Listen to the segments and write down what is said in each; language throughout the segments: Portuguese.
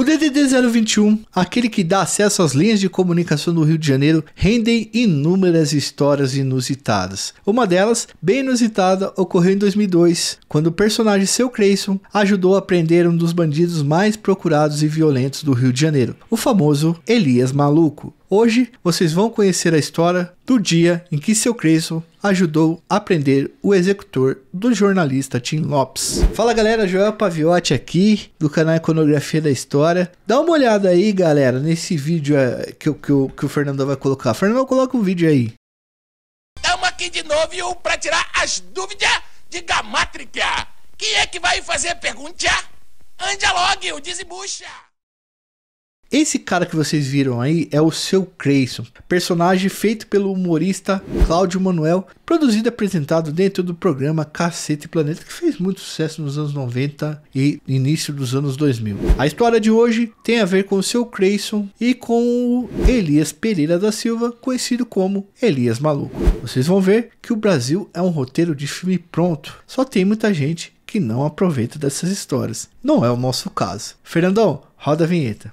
O DDD 021, aquele que dá acesso às linhas de comunicação do Rio de Janeiro, rendem inúmeras histórias inusitadas. Uma delas, bem inusitada, ocorreu em 2002, quando o personagem Seu Creyson ajudou a prender um dos bandidos mais procurados e violentos do Rio de Janeiro, o famoso Elias Maluco. Hoje vocês vão conhecer a história do dia em que seu Creyson ajudou a prender o executor do jornalista Tim Lopes. Fala galera, Joel Paviotti aqui do canal Iconografia da História. Dá uma olhada aí, galera, nesse vídeo é, que, que, que, o Fernando vai colocar. Fernando, coloca um vídeo aí. Estamos aqui de novo para tirar as dúvidas de Gamátrica. Quem é que vai fazer pergunta? Ande o desembucha! Esse cara que vocês viram aí é o seu Creyson, personagem feito pelo humorista Cláudio Manuel, produzido e apresentado dentro do programa Cacete Planeta, que fez muito sucesso nos anos 90 e início dos anos 2000. A história de hoje tem a ver com o seu Creyson e com o Elias Pereira da Silva, conhecido como Elias Maluco. Vocês vão ver que o Brasil é um roteiro de filme pronto, só tem muita gente que não aproveita dessas histórias. Não é o nosso caso. Fernandão, roda a vinheta.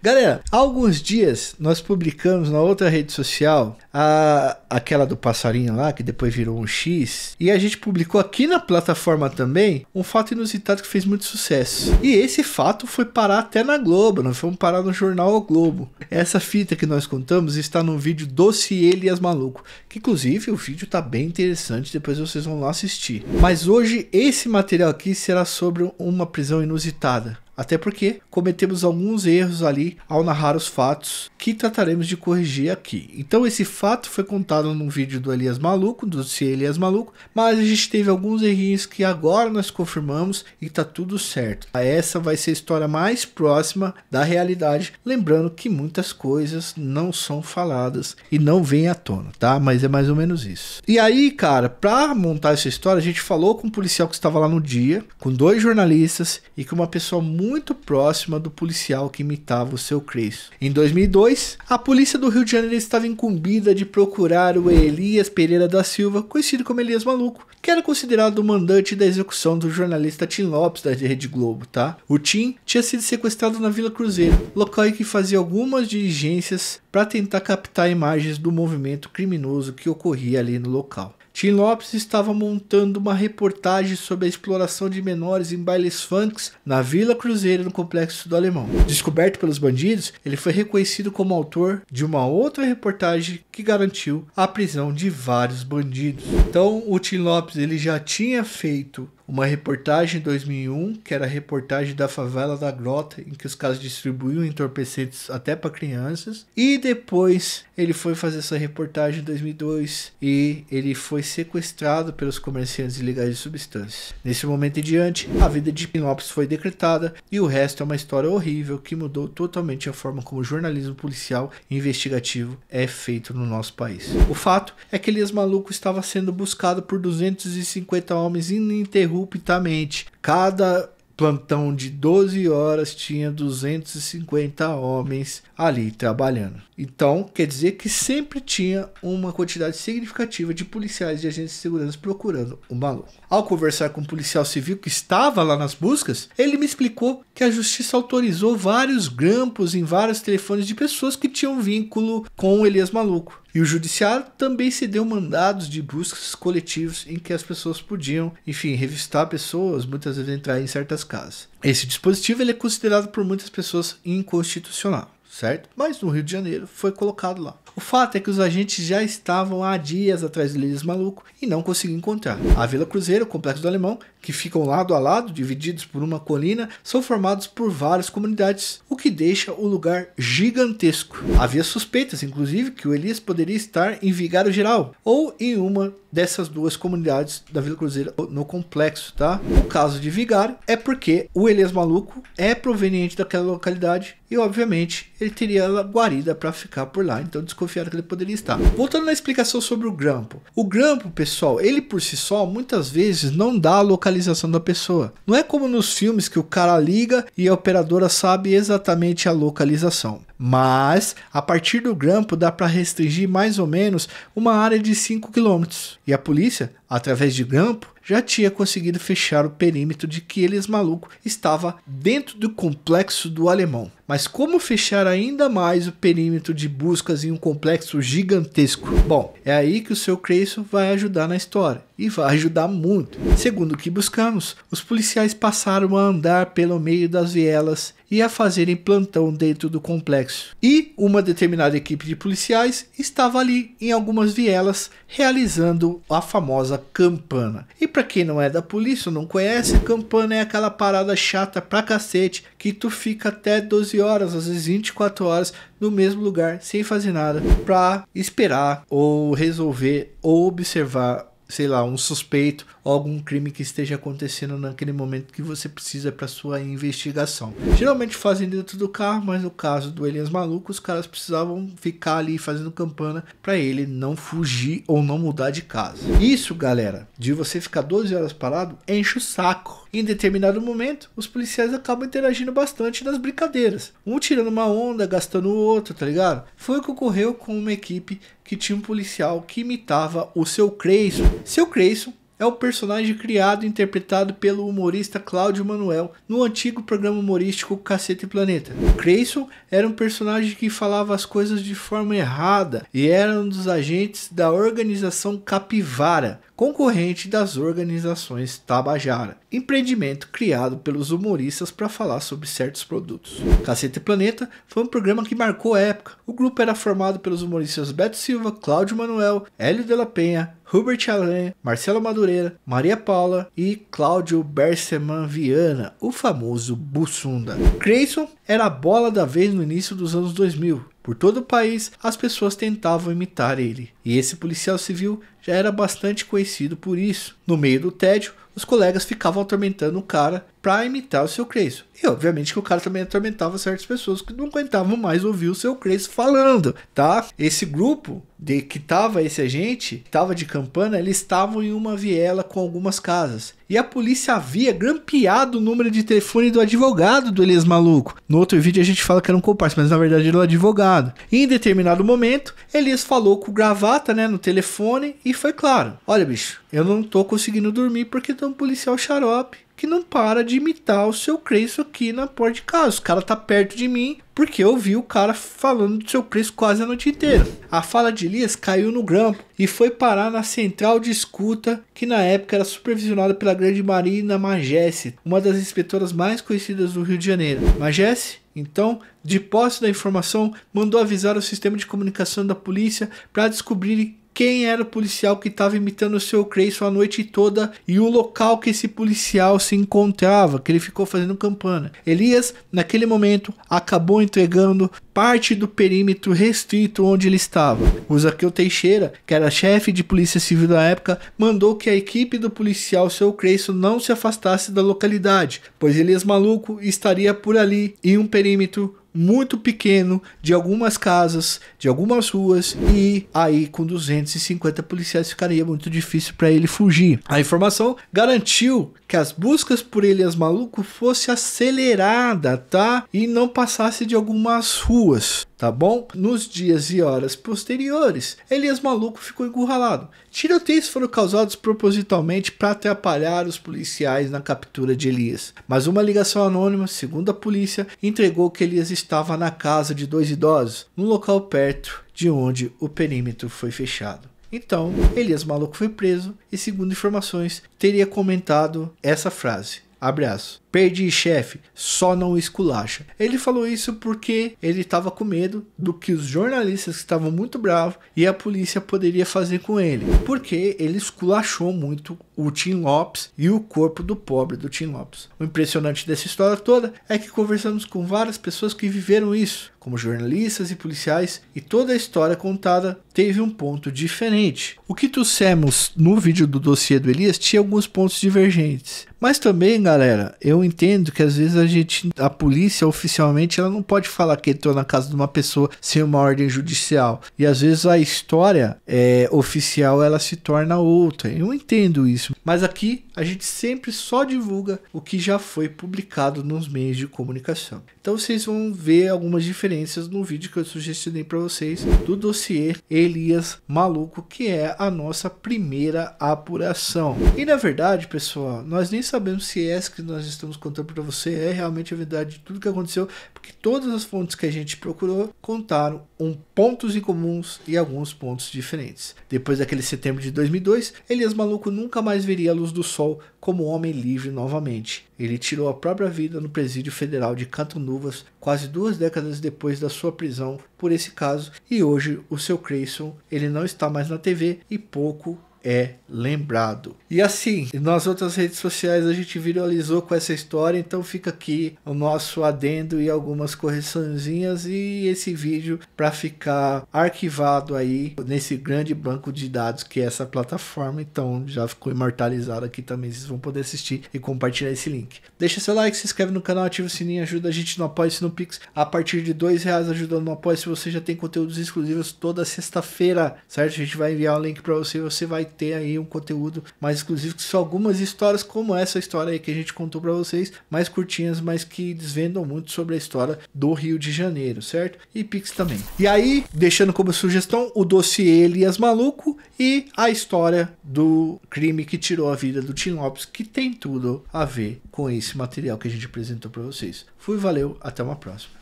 Galera, há alguns dias nós publicamos na outra rede social a, aquela do passarinho lá, que depois virou um X, e a gente publicou aqui na plataforma também um fato inusitado que fez muito sucesso. E esse fato foi parar até na Globo, foi fomos parar no jornal O Globo. Essa fita que nós contamos está no vídeo Doce Ele e as Maluco, que inclusive o vídeo tá bem interessante, depois vocês vão lá assistir. Mas hoje esse material aqui será sobre uma prisão inusitada. Até porque cometemos alguns erros ali ao narrar os fatos que trataremos de corrigir aqui. Então, esse fato foi contado num vídeo do Elias Maluco, do Se Elias Maluco, mas a gente teve alguns errinhos que agora nós confirmamos e tá tudo certo. Essa vai ser a história mais próxima da realidade, lembrando que muitas coisas não são faladas e não vêm à tona, tá? Mas é mais ou menos isso. E aí, cara, pra montar essa história, a gente falou com um policial que estava lá no dia, com dois jornalistas e com uma pessoa muito muito próxima do policial que imitava o seu Chris. Em 2002, a polícia do Rio de Janeiro estava incumbida de procurar o Elias Pereira da Silva, conhecido como Elias Maluco, que era considerado o mandante da execução do jornalista Tim Lopes da Rede Globo, tá? O Tim tinha sido sequestrado na Vila Cruzeiro, local em que fazia algumas diligências para tentar captar imagens do movimento criminoso que ocorria ali no local. Tim Lopes estava montando uma reportagem sobre a exploração de menores em bailes funks na Vila cruzeira no Complexo do Alemão. Descoberto pelos bandidos, ele foi reconhecido como autor de uma outra reportagem que garantiu a prisão de vários bandidos. Então, o Tim Lopes ele já tinha feito uma reportagem em 2001, que era a reportagem da favela da Grota, em que os caras distribuíam entorpecentes até para crianças. E depois ele foi fazer essa reportagem em 2002 e ele foi sequestrado pelos comerciantes ilegais de substâncias. Nesse momento em diante, a vida de Pinópolis foi decretada e o resto é uma história horrível que mudou totalmente a forma como o jornalismo policial e investigativo é feito no nosso país. O fato é que Elias Maluco estava sendo buscado por 250 homens ininterruptos ininterruptamente. Cada plantão de 12 horas tinha 250 homens ali trabalhando. Então, quer dizer que sempre tinha uma quantidade significativa de policiais e agentes de segurança procurando o maluco. Ao conversar com um policial civil que estava lá nas buscas, ele me explicou que a justiça autorizou vários grampos em vários telefones de pessoas que tinham vínculo com o Elias Maluco. E o judiciário também se deu mandados de buscas coletivos em que as pessoas podiam, enfim, revistar pessoas, muitas vezes entrar em certas casas. Esse dispositivo ele é considerado por muitas pessoas inconstitucional certo? Mas no Rio de Janeiro foi colocado lá. O fato é que os agentes já estavam há dias atrás do Elias Maluco e não conseguiam encontrar. A Vila Cruzeiro, o Complexo do Alemão, que ficam lado a lado, divididos por uma colina, são formados por várias comunidades, o que deixa o lugar gigantesco. Havia suspeitas, inclusive, que o Elias poderia estar em Vigário Geral ou em uma dessas duas comunidades da Vila Cruzeiro no complexo, tá? O caso de Vigário é porque o Elias Maluco é proveniente daquela localidade e, obviamente, ele teria guarida para ficar por lá, então descobriu desconfiado que ele poderia estar. Voltando na explicação sobre o grampo. O grampo, pessoal, ele por si só muitas vezes não dá a localização da pessoa. Não é como nos filmes que o cara liga e a operadora sabe exatamente a localização mas a partir do grampo dá para restringir mais ou menos uma área de 5 km. E a polícia, através de grampo, já tinha conseguido fechar o perímetro de que eles maluco estava dentro do complexo do alemão. Mas como fechar ainda mais o perímetro de buscas em um complexo gigantesco? Bom, é aí que o seu Creyson vai ajudar na história e vai ajudar muito. Segundo o que buscamos, os policiais passaram a andar pelo meio das vielas e a fazerem plantão dentro do complexo. E uma determinada equipe de policiais estava ali em algumas vielas realizando a famosa campana. E para quem não é da polícia, não conhece, campana é aquela parada chata pra cacete que tu fica até 12 horas, às vezes 24 horas no mesmo lugar sem fazer nada para esperar ou resolver ou observar sei lá, um suspeito algum crime que esteja acontecendo naquele momento que você precisa para sua investigação. Geralmente fazem dentro do carro, mas no caso do Elias Maluco, os caras precisavam ficar ali fazendo campana para ele não fugir ou não mudar de casa. Isso, galera, de você ficar 12 horas parado, enche o saco. Em determinado momento, os policiais acabam interagindo bastante nas brincadeiras. Um tirando uma onda, gastando o outro, tá ligado? Foi o que ocorreu com uma equipe que tinha um policial que imitava o seu Creyson. Seu Creyson é o personagem criado e interpretado pelo humorista Cláudio Manuel no antigo programa humorístico Cacete Planeta. Creyson era um personagem que falava as coisas de forma errada e era um dos agentes da organização Capivara, concorrente das organizações Tabajara, empreendimento criado pelos humoristas para falar sobre certos produtos. Cacete Planeta foi um programa que marcou a época. O grupo era formado pelos humoristas Beto Silva, Cláudio Manuel, Hélio de la Penha, Hubert Allen, Marcelo Madureira, Maria Paula e Cláudio Berseman Viana, o famoso Bussunda. Creyson era a bola da vez no início dos anos 2000. Por todo o país, as pessoas tentavam imitar ele, e esse policial civil já era bastante conhecido por isso. No meio do tédio, os colegas ficavam atormentando o cara pra imitar o seu Creyson. E obviamente que o cara também atormentava certas pessoas que não aguentavam mais ouvir o seu Creyson falando, tá? Esse grupo de que tava esse agente, tava de campana, eles estavam em uma viela com algumas casas. E a polícia havia grampeado o número de telefone do advogado do Elias Maluco. No outro vídeo a gente fala que era um comparsa, mas na verdade era um advogado. E em determinado momento, Elias falou com gravata, né, no telefone e foi claro: "Olha, bicho, eu não tô conseguindo dormir porque tem um policial xarope que não para de imitar o seu Crespo aqui na porta de casa. O cara tá perto de mim, porque eu vi o cara falando do seu Crespo quase a noite inteira. A fala de Elias caiu no grampo e foi parar na central de escuta, que na época era supervisionada pela grande Marina Magesse, uma das inspetoras mais conhecidas do Rio de Janeiro. Magesse, então, de posse da informação, mandou avisar o sistema de comunicação da polícia para descobrir quem era o policial que estava imitando o seu Creyson a noite toda e o local que esse policial se encontrava, que ele ficou fazendo campana. Elias, naquele momento, acabou entregando parte do perímetro restrito onde ele estava. O Zaqueu Teixeira, que era chefe de polícia civil da época, mandou que a equipe do policial seu Creyson não se afastasse da localidade, pois Elias Maluco estaria por ali em um perímetro muito pequeno de algumas casas, de algumas ruas, e aí com 250 policiais ficaria muito difícil para ele fugir. A informação garantiu que as buscas por as Maluco fosse acelerada, tá? E não passasse de algumas ruas, tá bom? Nos dias e horas posteriores, Elias Maluco ficou encurralado. Tiroteios foram causados propositalmente para atrapalhar os policiais na captura de Elias, mas uma ligação anônima, segundo a polícia, entregou que Elias estava na casa de dois idosos, num local perto de onde o perímetro foi fechado. Então, Elias Maluco foi preso e, segundo informações, teria comentado essa frase. Abraço. Perdi, chefe, só não esculacha. Ele falou isso porque ele estava com medo do que os jornalistas que estavam muito bravos e a polícia poderia fazer com ele. Porque ele esculachou muito o Tim Lopes e o corpo do pobre do Tim Lopes. O impressionante dessa história toda é que conversamos com várias pessoas que viveram isso, como jornalistas e policiais, e toda a história contada teve um ponto diferente. O que trouxemos no vídeo do dossiê do Elias tinha alguns pontos divergentes. Mas também, galera, eu eu entendo que às vezes a gente, a polícia oficialmente, ela não pode falar que entrou na casa de uma pessoa sem uma ordem judicial. E às vezes a história é, oficial ela se torna outra. Eu entendo isso. Mas aqui a gente sempre só divulga o que já foi publicado nos meios de comunicação. Então vocês vão ver algumas diferenças no vídeo que eu sugestionei para vocês do dossiê Elias Maluco, que é a nossa primeira apuração. E na verdade, pessoal, nós nem sabemos se é essa que nós estamos contando para você é realmente a verdade de tudo que aconteceu, porque todas as fontes que a gente procurou contaram um pontos em comuns e alguns pontos diferentes. Depois daquele setembro de 2002, Elias Maluco nunca mais veria a luz do sol como homem livre novamente. Ele tirou a própria vida no presídio federal de Cantanuvas quase duas décadas depois da sua prisão por esse caso e hoje o seu Creyson ele não está mais na TV e pouco é lembrado. E assim, nas outras redes sociais a gente viralizou com essa história, então fica aqui o nosso adendo e algumas correçõezinhas e esse vídeo para ficar arquivado aí nesse grande banco de dados que é essa plataforma, então já ficou imortalizado aqui também, vocês vão poder assistir e compartilhar esse link. Deixa seu like, se inscreve no canal, ativa o sininho, ajuda a gente no Apoia-se no Pix, a partir de dois reais ajudando no Apoia-se, você já tem conteúdos exclusivos toda sexta-feira, certo? A gente vai enviar o um link para você, você vai ter aí um conteúdo mais exclusivo, que são algumas histórias como essa história aí que a gente contou para vocês, mais curtinhas, mas que desvendam muito sobre a história do Rio de Janeiro, certo? E Pix também. E aí, deixando como sugestão o dossiê Elias Maluco e a história do crime que tirou a vida do Tim Lopes, que tem tudo a ver com esse material que a gente apresentou para vocês. Fui, valeu, até uma próxima.